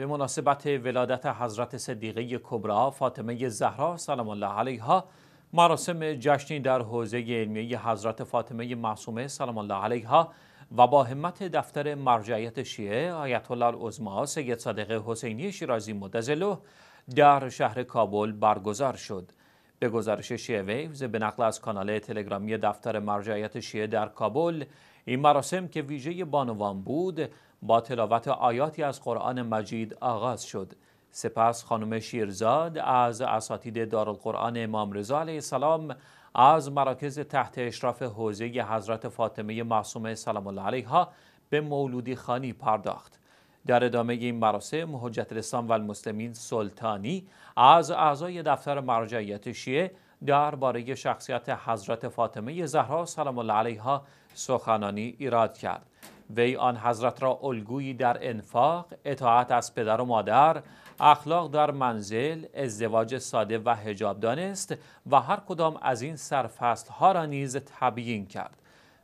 به مناسبت ولادت حضرت صدیقه کبرا فاطمه زهرا سلام الله علیها مراسم جشنی در حوزه علمیه حضرت فاطمه معصومه سلام الله علیها و با همت دفتر مرجعیت شیعه آیت الله العظما سید صادق حسینی شیرازی مدزلو در شهر کابل برگزار شد به گزارش شیعه ویوز به نقل از کانال تلگرامی دفتر مرجعیت شیعه در کابل این مراسم که ویژه بانوان بود با تلاوت آیاتی از قرآن مجید آغاز شد سپس خانم شیرزاد از اساتید دارالقرآن امام رضا علیه السلام از مراکز تحت اشراف حوزه حضرت فاطمه معصومه سلام الله علیها به مولودی خانی پرداخت در ادامه این مراسم حجت الاسلام و المسلمین سلطانی از اعضای دفتر مرجعیت شیعه درباره شخصیت حضرت فاطمه زهرا سلام الله علیها سخنانی ایراد کرد وی آن حضرت را الگویی در انفاق، اطاعت از پدر و مادر، اخلاق در منزل، ازدواج ساده و هجاب دانست و هر کدام از این سرفصل ها را نیز تبیین کرد.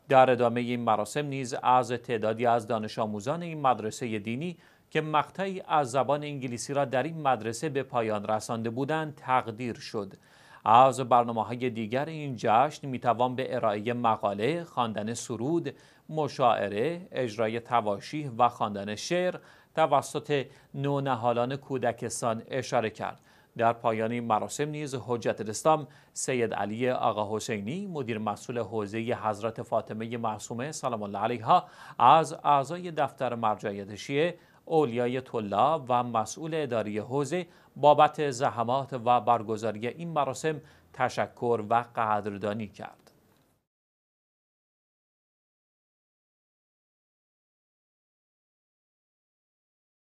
در ادامه این مراسم نیز از تعدادی از دانش آموزان این مدرسه دینی که مقطعی از زبان انگلیسی را در این مدرسه به پایان رسانده بودند تقدیر شد. از برنامه های دیگر این جشن میتوان به ارائه مقاله، خواندن سرود، مشاعره، اجرای تواشیح و خواندن شعر توسط نونهالان کودکستان اشاره کرد. در پایان این مراسم نیز حجت الاسلام سید علی آقا حسینی مدیر مسئول حوزه حضرت فاطمه معصومه سلام الله علیها از اعضای دفتر مرجعیت شیعه اولیای طلاب و مسئول اداری حوزه بابت زحمات و برگزاری این مراسم تشکر و قدردانی کرد.